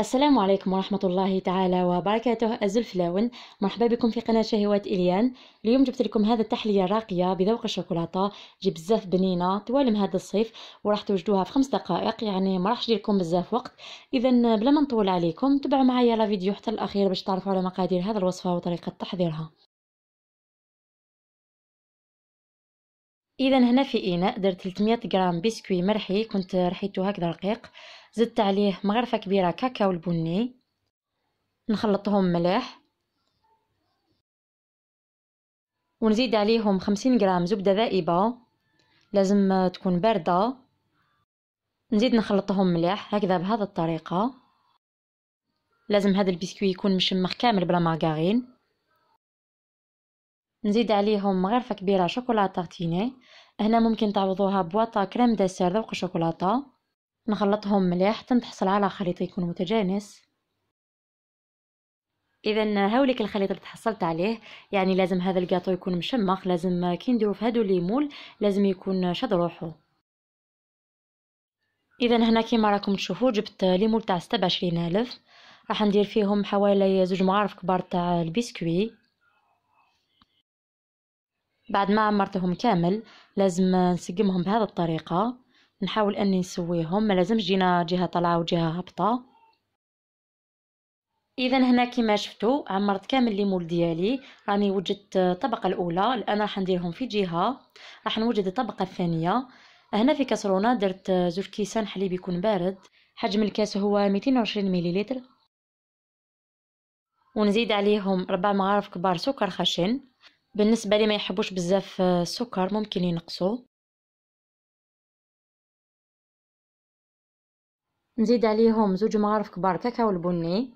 السلام عليكم ورحمة الله تعالى وبركاته الزلفلاون مرحبا بكم في قناة شهوات إليان اليوم جبت لكم هذا التحلية الراقية بذوق الشوكولاتة جي بزاف بنينة توالم هذا الصيف وراح توجدوها في خمس دقائق يعني ما راحش لكم بزاف وقت إذا بلا ما نطول عليكم تبعوا معايا لا فيديو حتى الأخير باش تعرفوا على مقادير هذا الوصفة وطريقة تحضيرها إذا هنا في إناء درت 300 غرام بسكوي مرحي كنت رحيته هكذا رقيق زدت عليه مغرفة كبيرة كاكاو البني نخلطهم مليح ونزيد عليهم خمسين غرام زبدة ذائبة لازم تكون باردة نزيد نخلطهم مليح هكذا بهذا الطريقة لازم هذا البسكوي يكون مشمخ كامل بلا مارغرين نزيد عليهم مغرفة كبيرة شوكولاتة تارتيني هنا ممكن تعوضوها بواطة كريم دسير ذوق الشوكولاتة نخلطهم مليح حتى نتحصل على خليط يكون متجانس اذا هاوليك الخليط اللي تحصلت عليه يعني لازم هذا الكاطو يكون مشمخ لازم كي نديرو في هادو ليمول لازم يكون شاد روحو اذا هنا كيما راكم تشوفوا جبت ليمول تاع 27000 راح ندير فيهم حوالي زوج معارف كبار تاع البسكوي بعد ما عمرتهم كامل لازم نسقمهم بهذه الطريقه نحاول اني نسويهم ما لازمش جينا جهه طالعه وجهه هابطه اذا هنا كما شفتوا عمرت كامل لي مول ديالي راني وجدت الطبقه الاولى الان راح نديرهم في جهه راح نوجد الطبقه الثانيه هنا في كاسرونه درت زوج كيسان حليب يكون بارد حجم الكاس هو 220 مليلتر ونزيد عليهم ربع مغارف كبار سكر خشن بالنسبه لي ما يحبوش بزاف السكر ممكن ينقصوه نزيد عليهم زوج مغارف كبار كاكاو البني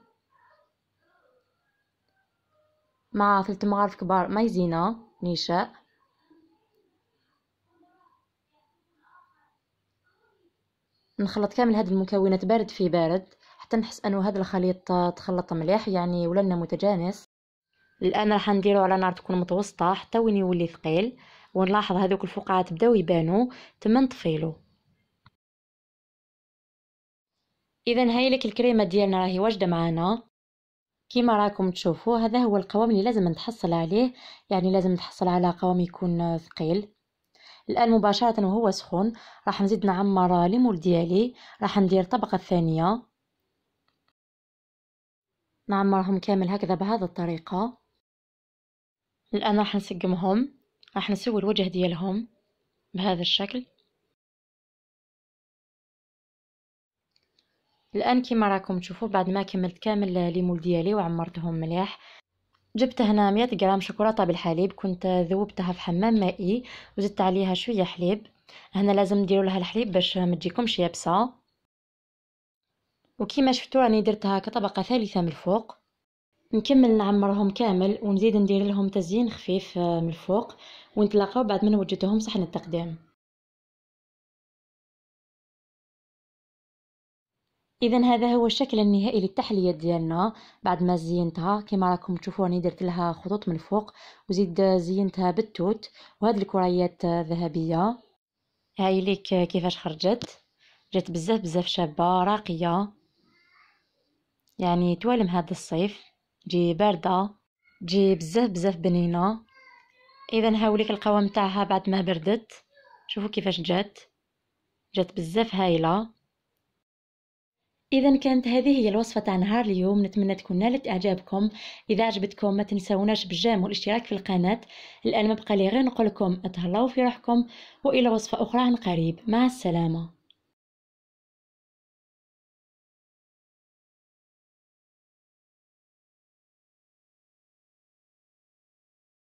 مع ثلث مغارف كبار مايزينا نشاء نخلط كامل هاد المكونات بارد في بارد حتى نحس انه هاد الخليط تخلط مليح يعني ولنا متجانس الان راح نديرو على نار تكون متوسطه حتى وين يولي ثقيل ونلاحظ هذوك الفقاعات بداو يبانو تما نطفيلو اذا هاي لك الكريمه ديالنا راهي واجده معانا كيما راكم تشوفوا هذا هو القوام اللي لازم نتحصل عليه يعني لازم نتحصل على قوام يكون ثقيل الان مباشره وهو سخون راح نزيد نعمر ليمول ديالي راح ندير الطبقه الثانيه نعمرهم كامل هكذا بهذا الطريقه الان راح نسقمهم راح نسوي الوجه ديالهم بهذا الشكل الان كما راكم تشوفوا بعد ما كملت كامل ليمول ديالي وعمرتهم مليح جبت هنا 100 غرام شوكولاته بالحليب كنت ذوبتها في حمام مائي وزدت عليها شويه حليب هنا لازم نديروا لها الحليب باش ما تجيكمش يابسه وكما شفتوا راني درتها كطبقه ثالثه من الفوق نكمل نعمرهم كامل ونزيد ندير لهم تزيين خفيف من الفوق ونتلاقاو بعد ما نوجدهم صحن التقديم اذا هذا هو الشكل النهائي للتحليه ديالنا بعد ما زينتها كما راكم تشوفوا راني درت لها خطوط من الفوق وزيد زينتها بالتوت وهاد الكريات ذهبيه هاي ليك كيفاش خرجت جات بزاف بزاف شابه راقيه يعني توالم هذا الصيف تجي بارده تجي بزاف بزاف بنينه اذا هاوليك القوام تاعها بعد ما بردت شوفوا كيفاش جات جات بزاف هايله اذا كانت هذه هي الوصفه تاع نهار اليوم نتمنى تكون نالت اعجابكم اذا عجبتكم ما تنسوناش بالجام والاشتراك في القناه الان ما بقى لي غير نقول لكم تهلاو في روحكم والى وصفه اخرى عن قريب مع السلامه